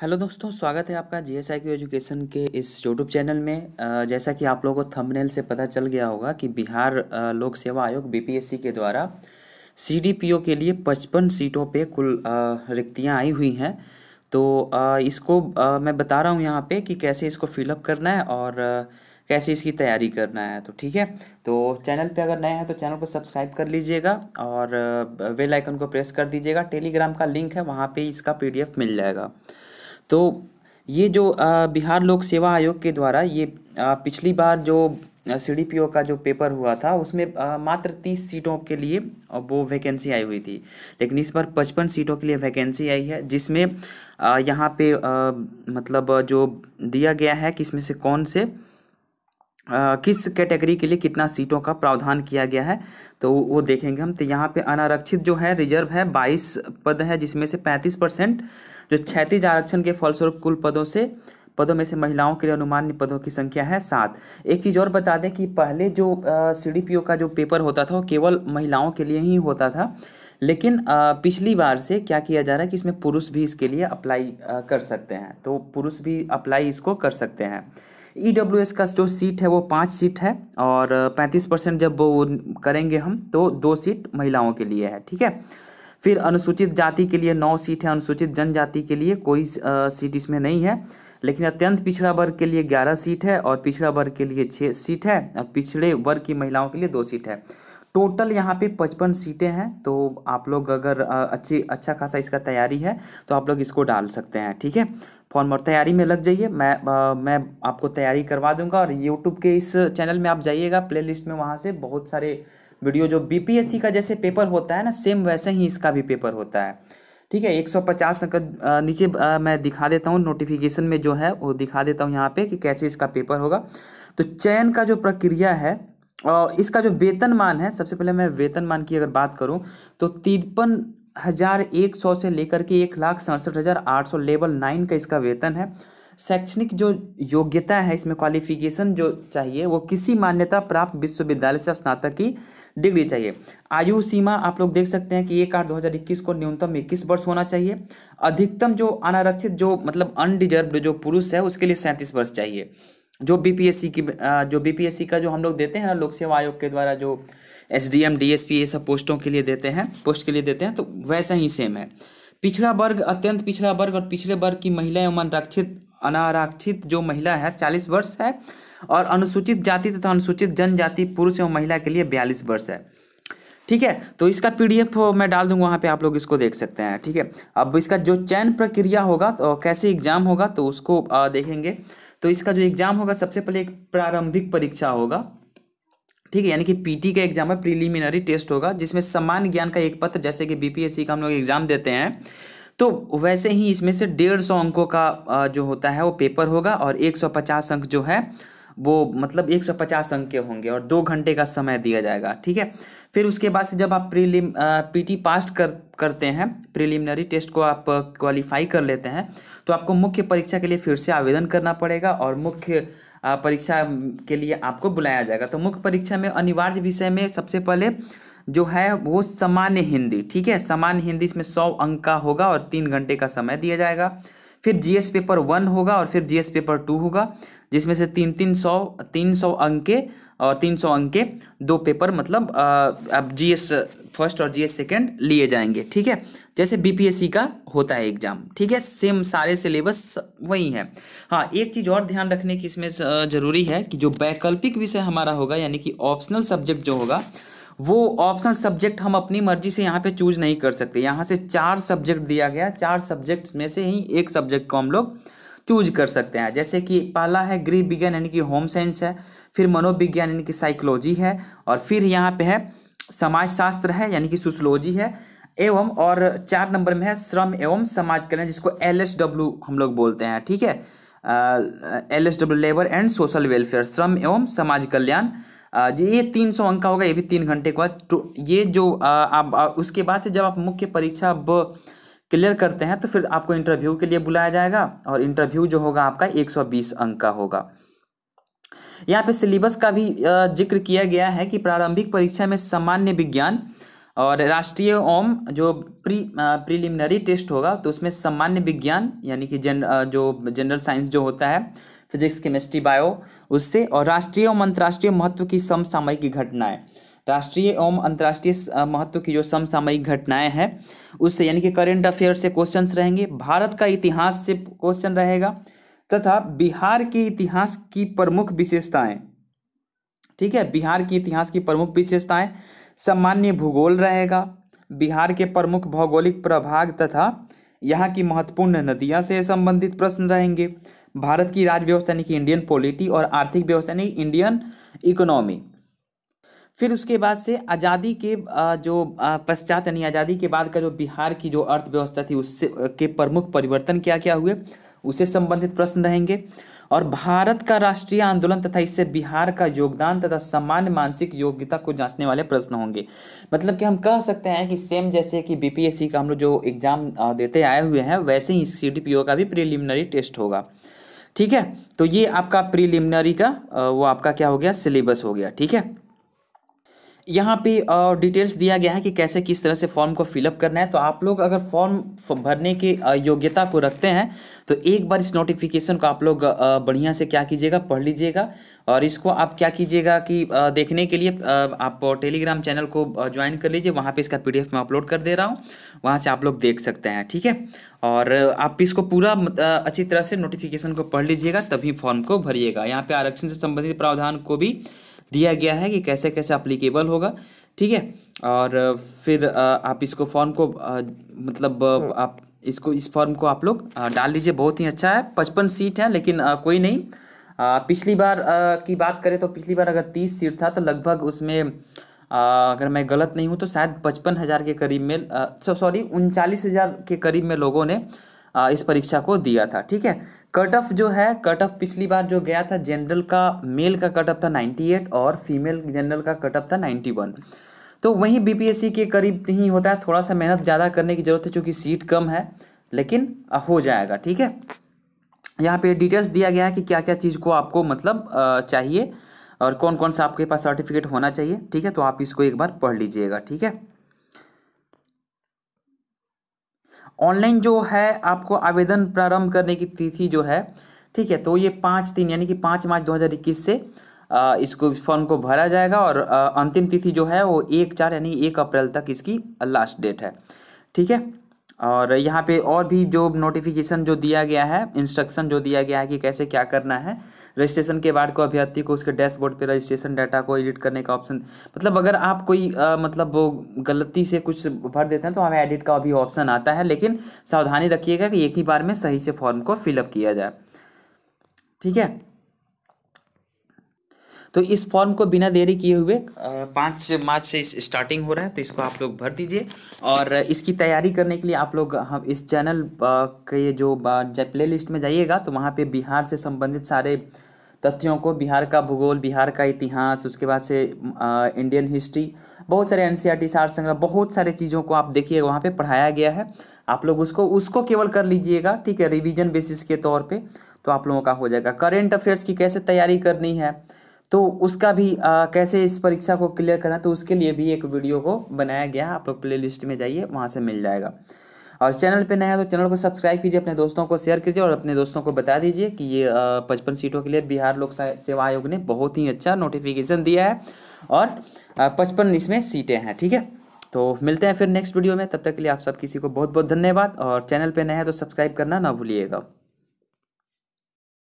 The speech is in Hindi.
हेलो दोस्तों स्वागत है आपका जी एस आई एजुकेशन के इस यूट्यूब चैनल में जैसा कि आप लोगों को थंबनेल से पता चल गया होगा कि बिहार लोक सेवा आयोग बीपीएससी के द्वारा सीडीपीओ के लिए पचपन सीटों पे कुल रिक्तियां आई हुई हैं तो इसको मैं बता रहा हूँ यहाँ पे कि कैसे इसको फिलअप करना है और कैसे इसकी तैयारी करना है तो ठीक है तो चैनल पे अगर नए हैं तो चैनल को सब्सक्राइब कर लीजिएगा और वेलाइकन आइकन को प्रेस कर दीजिएगा टेलीग्राम का लिंक है वहाँ पे इसका पीडीएफ मिल जाएगा तो ये जो बिहार लोक सेवा आयोग के द्वारा ये पिछली बार जो सी का जो पेपर हुआ था उसमें मात्र तीस सीटों के लिए वो वैकेंसी आई हुई थी लेकिन इस बार पचपन सीटों के लिए वैकेंसी आई है जिसमें यहाँ पे मतलब जो दिया गया है कि इसमें से कौन से किस कैटेगरी के लिए कितना सीटों का प्रावधान किया गया है तो वो देखेंगे हम तो यहाँ पे अनारक्षित जो है रिजर्व है बाईस पद है जिसमें से पैंतीस परसेंट जो क्षैतिज आरक्षण के फलस्वरूप कुल पदों से पदों में से महिलाओं के लिए अनुमान्य पदों की संख्या है सात एक चीज़ और बता दें कि पहले जो सी का जो पेपर होता था वो केवल महिलाओं के लिए ही होता था लेकिन पिछली बार से क्या किया जा रहा है कि इसमें पुरुष भी इसके लिए अप्लाई कर सकते हैं तो पुरुष भी अप्लाई इसको कर सकते हैं ई डब्ल्यू एस का जो सीट है वो पाँच सीट है और पैंतीस परसेंट जब वो करेंगे हम तो दो सीट महिलाओं के लिए है ठीक है फिर अनुसूचित जाति के लिए नौ सीट है अनुसूचित जनजाति के लिए कोई सीट इसमें नहीं है लेकिन अत्यंत पिछड़ा वर्ग के लिए ग्यारह सीट है और पिछड़ा वर्ग के लिए छः सीट है और पिछड़े वर्ग की महिलाओं के लिए दो सीट है टोटल यहाँ पे पचपन सीटें हैं तो आप लोग अगर अच्छी अच्छा खासा इसका तैयारी है तो आप लोग इसको डाल सकते हैं ठीक है फॉर्म और तैयारी में लग जाइए मैं आ, मैं आपको तैयारी करवा दूंगा और यूट्यूब के इस चैनल में आप जाइएगा प्लेलिस्ट में वहाँ से बहुत सारे वीडियो जो बीपीएससी का जैसे पेपर होता है ना सेम वैसे ही इसका भी पेपर होता है ठीक है 150 अंक नीचे मैं दिखा देता हूँ नोटिफिकेशन में जो है वो दिखा देता हूँ यहाँ पे कि कैसे इसका पेपर होगा तो चयन का जो प्रक्रिया है और इसका जो वेतनमान है सबसे पहले मैं वेतनमान की अगर बात करूँ तो तिरपन हज़ार एक सौ से लेकर के एक लाख सड़सठ हज़ार आठ सौ लेवल नाइन का इसका वेतन है शैक्षणिक जो योग्यता है इसमें क्वालिफिकेशन जो चाहिए वो किसी मान्यता प्राप्त विश्वविद्यालय से स्नातक की डिग्री चाहिए आयु सीमा आप लोग देख सकते हैं कि एक आठ दो हज़ार इक्कीस को न्यूनतम इक्कीस वर्ष होना चाहिए अधिकतम जो अनारक्षित जो मतलब अनडिजर्व जो पुरुष है उसके लिए सैंतीस वर्ष चाहिए जो बीपीएससी की जो बीपीएससी का जो हम लोग देते हैं ना लोक सेवा आयोग के द्वारा जो S D M D S P ये सब पोस्टों के लिए देते हैं पोस्ट के लिए देते हैं तो वैसा ही सेम है पिछड़ा वर्ग अत्यंत पिछड़ा वर्ग और पिछड़े वर्ग की महिलाएं एवं आरक्षित अनारक्षित जो महिला है चालीस वर्ष है और अनुसूचित जाति तथा अनुसूचित जनजाति पुरुष एवं महिला के लिए बयालीस वर्ष है ठीक है तो इसका पीडीएफ मैं डाल दूंगा वहाँ पे आप लोग इसको देख सकते हैं ठीक है अब इसका जो चयन प्रक्रिया होगा तो कैसे एग्जाम होगा तो उसको देखेंगे तो इसका जो एग्जाम होगा सबसे पहले एक प्रारंभिक परीक्षा होगा ठीक है यानी कि पीटी का एग्जाम है प्रीलिमिनरी टेस्ट होगा जिसमें सामान्य ज्ञान का एक पत्र जैसे कि बीपीएससी का हम लोग एग्जाम देते हैं तो वैसे ही इसमें से डेढ़ सौ अंकों का जो होता है वो पेपर होगा और एक सौ पचास अंक जो है वो मतलब एक सौ पचास अंक के होंगे और दो घंटे का समय दिया जाएगा ठीक है फिर उसके बाद से जब आप प्रीलिम पीटी पास कर करते हैं प्रीलिमिनरी टेस्ट को आप क्वालिफाई कर लेते हैं तो आपको मुख्य परीक्षा के लिए फिर से आवेदन करना पड़ेगा और मुख्य परीक्षा के लिए आपको बुलाया जाएगा तो मुख्य परीक्षा में अनिवार्य विषय में सबसे पहले जो है वो सामान्य हिंदी ठीक है सामान्य हिंदी इसमें सौ अंक का होगा और तीन घंटे का समय दिया जाएगा फिर जीएस पेपर वन होगा और फिर जीएस पेपर टू होगा जिसमें से तीन तीन सौ तीन सौ अंक के और तीन सौ अंक के दो पेपर मतलब अब जीएस फर्स्ट और जीएस सेकेंड लिए जाएंगे ठीक है जैसे बीपीएससी का होता है एग्जाम ठीक है सेम सारे सिलेबस वही है हाँ एक चीज़ और ध्यान रखने की इसमें ज़रूरी है कि जो वैकल्पिक विषय हमारा होगा यानी कि ऑप्शनल सब्जेक्ट जो होगा वो ऑप्शन सब्जेक्ट हम अपनी मर्जी से यहाँ पे चूज नहीं कर सकते यहाँ से चार सब्जेक्ट दिया गया चार सब्जेक्ट्स में से ही एक सब्जेक्ट को हम लोग चूज कर सकते हैं जैसे कि पहला है गृह विज्ञान यानी कि होम साइंस है फिर मनोविज्ञान यानी कि साइकोलॉजी है और फिर यहाँ पे है समाजशास्त्र है यानी कि सोशलॉजी है एवं और चार नंबर में है श्रम एवं समाज कल्याण जिसको एल एस डब्ल्यू हम लोग बोलते हैं ठीक है L S W labour and social welfare श्रम एवं समाज कल्याण ये तीन सौ अंक का होगा ये भी तीन घंटे के बाद तो ये जो आप उसके बाद से जब आप मुख्य परीक्षा अब क्लियर करते हैं तो फिर आपको इंटरव्यू के लिए बुलाया जाएगा और इंटरव्यू जो होगा आपका 120 अंक का होगा यहाँ पे सिलेबस का भी जिक्र किया गया है कि प्रारंभिक परीक्षा में सामान्य विज्ञान और राष्ट्रीय ओम जो प्री प्रीलिमिनरी टेस्ट होगा तो उसमें सामान्य विज्ञान यानी कि जन जो जनरल साइंस जो होता है फिजिक्स केमिस्ट्री बायो उससे और राष्ट्रीय एवं अंतर्राष्ट्रीय महत्व की समसामयिक घटनाएं राष्ट्रीय एवं अंतर्राष्ट्रीय महत्व की जो समसामयिक घटनाएं हैं उससे यानी कि करेंट अफेयर से क्वेश्चंस रहेंगे भारत का इतिहास से क्वेश्चन रहेगा तथा बिहार के इतिहास की प्रमुख विशेषताएं ठीक है बिहार के इतिहास की प्रमुख विशेषताएं सामान्य भूगोल रहेगा बिहार के प्रमुख भौगोलिक प्रभाग तथा यहाँ की महत्वपूर्ण नदियाँ से संबंधित प्रश्न रहेंगे भारत की राज्य व्यवस्था यानी कि इंडियन पॉलिटी और आर्थिक व्यवस्था यानी इंडियन इकोनॉमी फिर उसके बाद से आज़ादी के जो पश्चात यानी आज़ादी के बाद का जो बिहार की जो अर्थव्यवस्था थी उससे के प्रमुख परिवर्तन क्या क्या हुए उससे संबंधित प्रश्न रहेंगे और भारत का राष्ट्रीय आंदोलन तथा इससे बिहार का योगदान तथा सामान्य मानसिक योग्यता को जांचने वाले प्रश्न होंगे मतलब कि हम कह सकते हैं कि सेम जैसे कि बीपीएससी का हम लोग जो एग्ज़ाम देते आए हुए हैं वैसे ही सी का भी प्रिलिमिनरी टेस्ट होगा ठीक है तो ये आपका प्रीलिमिनरी का वो आपका क्या हो गया सिलेबस हो गया ठीक है यहाँ पे डिटेल्स दिया गया है कि कैसे किस तरह से फॉर्म को फिलअप करना है तो आप लोग अगर फॉर्म भरने के योग्यता को रखते हैं तो एक बार इस नोटिफिकेशन को आप लोग बढ़िया से क्या कीजिएगा पढ़ लीजिएगा और इसको आप क्या कीजिएगा कि देखने के लिए आप टेलीग्राम चैनल को ज्वाइन कर लीजिए वहाँ पे इसका पीडीएफ मैं अपलोड कर दे रहा हूँ वहाँ से आप लोग देख सकते हैं ठीक है और आप इसको पूरा अच्छी तरह से नोटिफिकेशन को पढ़ लीजिएगा तभी फॉर्म को भरिएगा यहाँ पर आरक्षण से संबंधित प्रावधान को भी दिया गया है कि कैसे कैसे अप्लीकेबल होगा ठीक है और फिर आप इसको फॉर्म को मतलब हाँ। आप इसको इस फॉर्म को आप लोग डाल लीजिए बहुत ही अच्छा है पचपन सीट है लेकिन कोई नहीं पिछली बार की बात करें तो पिछली बार अगर तीस सीट था तो लगभग उसमें आ, अगर मैं गलत नहीं हूँ तो शायद पचपन हज़ार के करीब में सॉरी उनचालीस हज़ार के करीब में लोगों ने आ, इस परीक्षा को दिया था ठीक है कट ऑफ जो है कट ऑफ पिछली बार जो गया था जनरल का मेल का कट ऑफ था 98 और फीमेल जनरल का कट ऑफ था 91 तो वहीं बीपीएससी के करीब नहीं होता है थोड़ा सा मेहनत ज़्यादा करने की ज़रूरत है चूँकि सीट कम है लेकिन हो जाएगा ठीक है यहाँ पे डिटेल्स दिया गया है कि क्या क्या चीज़ को आपको मतलब चाहिए और कौन कौन सा आपके पास सर्टिफिकेट होना चाहिए ठीक है तो आप इसको एक बार पढ़ लीजिएगा ठीक है ऑनलाइन जो है आपको आवेदन प्रारंभ करने की तिथि जो है ठीक है तो ये पाँच दिन यानी कि पाँच मार्च 2021 से इसको फॉर्म को भरा जाएगा और अंतिम तिथि जो है वो एक चार यानी एक अप्रैल तक इसकी लास्ट डेट है ठीक है और यहाँ पे और भी जो नोटिफिकेशन जो दिया गया है इंस्ट्रक्शन जो दिया गया है कि कैसे क्या करना है रजिस्ट्रेशन के बाद को अभ्यर्थी को उसके डैशबोर्ड पे रजिस्ट्रेशन डाटा को एडिट करने का ऑप्शन मतलब अगर आप कोई आ, मतलब वो गलती से कुछ भर देते हैं तो हमें एडिट का भी ऑप्शन आता है लेकिन सावधानी रखिएगा कि एक ही बार में सही से फॉर्म को फिलअप किया जाए ठीक है तो इस फॉर्म को बिना देरी किए हुए पाँच मार्च से स्टार्टिंग हो रहा है तो इसको आप लोग भर दीजिए और इसकी तैयारी करने के लिए आप लोग हम इस चैनल के जो प्ले लिस्ट में जाइएगा तो वहाँ पे बिहार से संबंधित सारे तथ्यों को बिहार का भूगोल बिहार का इतिहास उसके बाद से इंडियन हिस्ट्री बहुत सारे एन सी e सार संग्रह बहुत सारे चीज़ों को आप देखिए वहाँ पर पढ़ाया गया है आप लोग उसको उसको केवल कर लीजिएगा ठीक है रिविजन बेसिस के तौर पर तो आप लोगों का हो जाएगा करेंट अफेयर्स की कैसे तैयारी करनी है तो उसका भी आ, कैसे इस परीक्षा को क्लियर करना तो उसके लिए भी एक वीडियो को बनाया गया आप लोग प्ले लिस्ट में जाइए वहाँ से मिल जाएगा और चैनल पे नया है तो चैनल को सब्सक्राइब कीजिए अपने दोस्तों को शेयर कीजिए और अपने दोस्तों को बता दीजिए कि ये पचपन सीटों के लिए बिहार लोक सेवा आयोग ने बहुत ही अच्छा नोटिफिकेशन दिया है और पचपन इसमें सीटें हैं ठीक है तो मिलते हैं फिर नेक्स्ट वीडियो में तब तक के लिए आप सब किसी को बहुत बहुत धन्यवाद और चैनल पर नया है तो सब्सक्राइब करना ना भूलिएगा